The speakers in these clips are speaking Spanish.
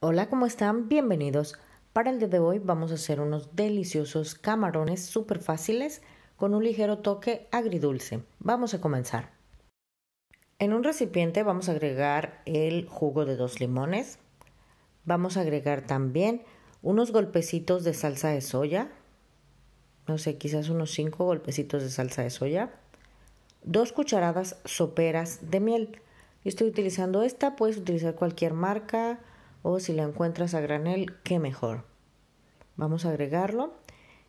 Hola, ¿cómo están? Bienvenidos. Para el día de hoy vamos a hacer unos deliciosos camarones súper fáciles con un ligero toque agridulce. Vamos a comenzar. En un recipiente vamos a agregar el jugo de dos limones. Vamos a agregar también unos golpecitos de salsa de soya. No sé, quizás unos cinco golpecitos de salsa de soya. Dos cucharadas soperas de miel. Yo estoy utilizando esta, puedes utilizar cualquier marca o si la encuentras a granel, qué mejor. Vamos a agregarlo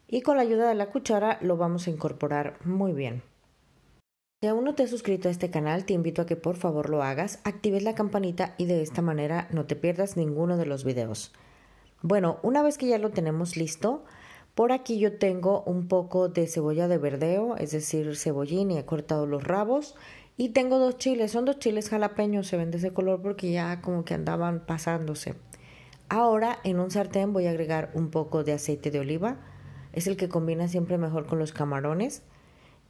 y con la ayuda de la cuchara lo vamos a incorporar muy bien. Si aún no te has suscrito a este canal, te invito a que por favor lo hagas, actives la campanita y de esta manera no te pierdas ninguno de los videos. Bueno, una vez que ya lo tenemos listo, por aquí yo tengo un poco de cebolla de verdeo, es decir, cebollín y he cortado los rabos y tengo dos chiles, son dos chiles jalapeños, se ven de ese color porque ya como que andaban pasándose. Ahora en un sartén voy a agregar un poco de aceite de oliva, es el que combina siempre mejor con los camarones.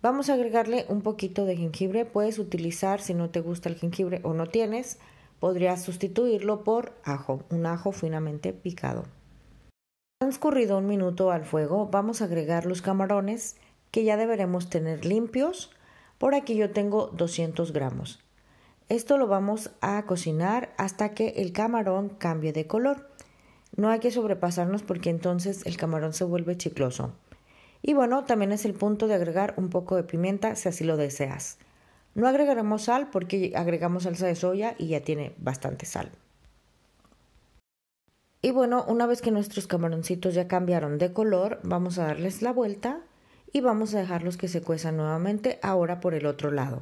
Vamos a agregarle un poquito de jengibre, puedes utilizar si no te gusta el jengibre o no tienes, podrías sustituirlo por ajo, un ajo finamente picado. Transcurrido un minuto al fuego, vamos a agregar los camarones que ya deberemos tener limpios por aquí yo tengo 200 gramos. Esto lo vamos a cocinar hasta que el camarón cambie de color. No hay que sobrepasarnos porque entonces el camarón se vuelve chicloso. Y bueno, también es el punto de agregar un poco de pimienta si así lo deseas. No agregaremos sal porque agregamos salsa de soya y ya tiene bastante sal. Y bueno, una vez que nuestros camaroncitos ya cambiaron de color, vamos a darles la vuelta y vamos a dejarlos que se cuezan nuevamente ahora por el otro lado.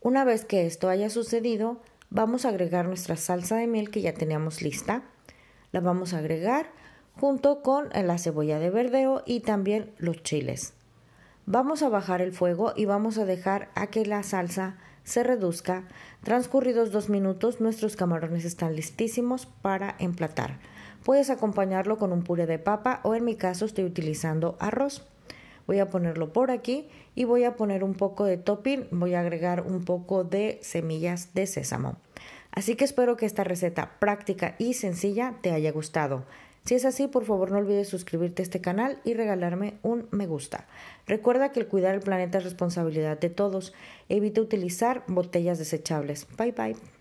Una vez que esto haya sucedido, vamos a agregar nuestra salsa de miel que ya teníamos lista. La vamos a agregar junto con la cebolla de verdeo y también los chiles. Vamos a bajar el fuego y vamos a dejar a que la salsa se reduzca. Transcurridos dos minutos, nuestros camarones están listísimos para emplatar. Puedes acompañarlo con un puré de papa o en mi caso estoy utilizando arroz voy a ponerlo por aquí y voy a poner un poco de topping, voy a agregar un poco de semillas de sésamo. Así que espero que esta receta práctica y sencilla te haya gustado. Si es así, por favor no olvides suscribirte a este canal y regalarme un me gusta. Recuerda que el cuidar el planeta es responsabilidad de todos. Evita utilizar botellas desechables. Bye bye.